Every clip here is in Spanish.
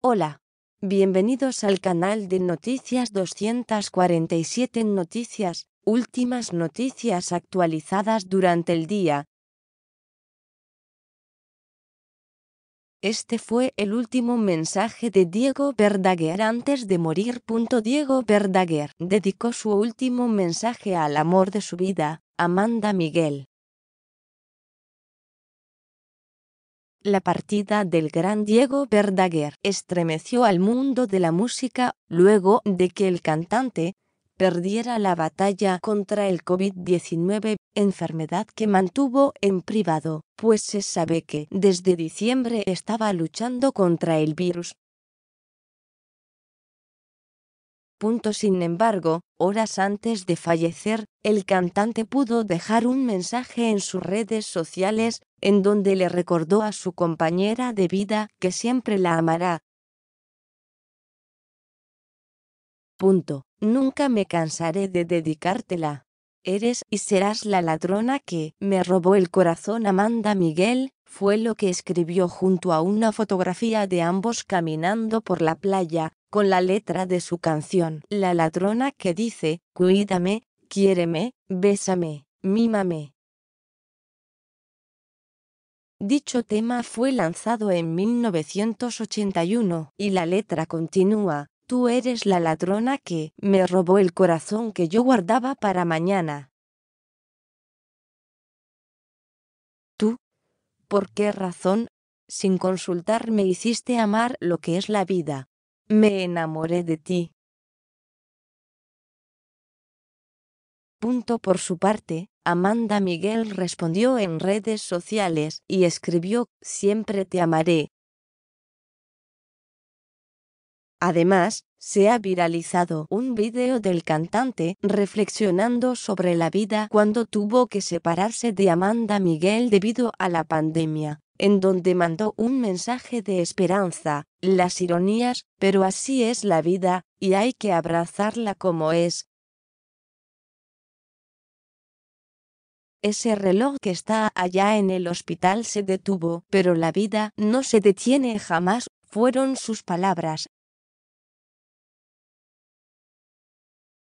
Hola. Bienvenidos al canal de Noticias 247 Noticias, últimas noticias actualizadas durante el día. Este fue el último mensaje de Diego Verdaguer antes de morir. Diego Verdaguer dedicó su último mensaje al amor de su vida, Amanda Miguel. La partida del gran Diego Verdaguer estremeció al mundo de la música luego de que el cantante perdiera la batalla contra el COVID-19, enfermedad que mantuvo en privado, pues se sabe que desde diciembre estaba luchando contra el virus. Punto. Sin embargo, horas antes de fallecer, el cantante pudo dejar un mensaje en sus redes sociales en donde le recordó a su compañera de vida que siempre la amará. Punto. Nunca me cansaré de dedicártela. Eres y serás la ladrona que me robó el corazón Amanda Miguel, fue lo que escribió junto a una fotografía de ambos caminando por la playa, con la letra de su canción La ladrona que dice, cuídame, quiéreme, bésame, mímame, Dicho tema fue lanzado en 1981, y la letra continúa, Tú eres la ladrona que me robó el corazón que yo guardaba para mañana. Tú, ¿por qué razón, sin consultar, me hiciste amar lo que es la vida? Me enamoré de ti, Punto por su parte, Amanda Miguel respondió en redes sociales y escribió, Siempre te amaré. Además, se ha viralizado un video del cantante reflexionando sobre la vida cuando tuvo que separarse de Amanda Miguel debido a la pandemia, en donde mandó un mensaje de esperanza, las ironías, pero así es la vida, y hay que abrazarla como es, Ese reloj que está allá en el hospital se detuvo, pero la vida no se detiene jamás, fueron sus palabras.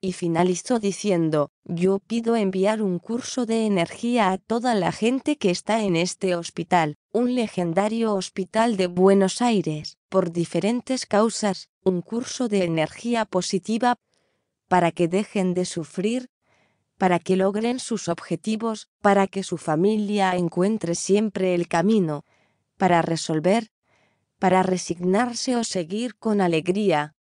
Y finalizó diciendo, yo pido enviar un curso de energía a toda la gente que está en este hospital, un legendario hospital de Buenos Aires, por diferentes causas, un curso de energía positiva para que dejen de sufrir, para que logren sus objetivos, para que su familia encuentre siempre el camino, para resolver, para resignarse o seguir con alegría.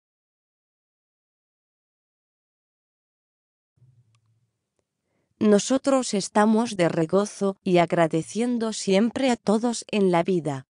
Nosotros estamos de regozo y agradeciendo siempre a todos en la vida.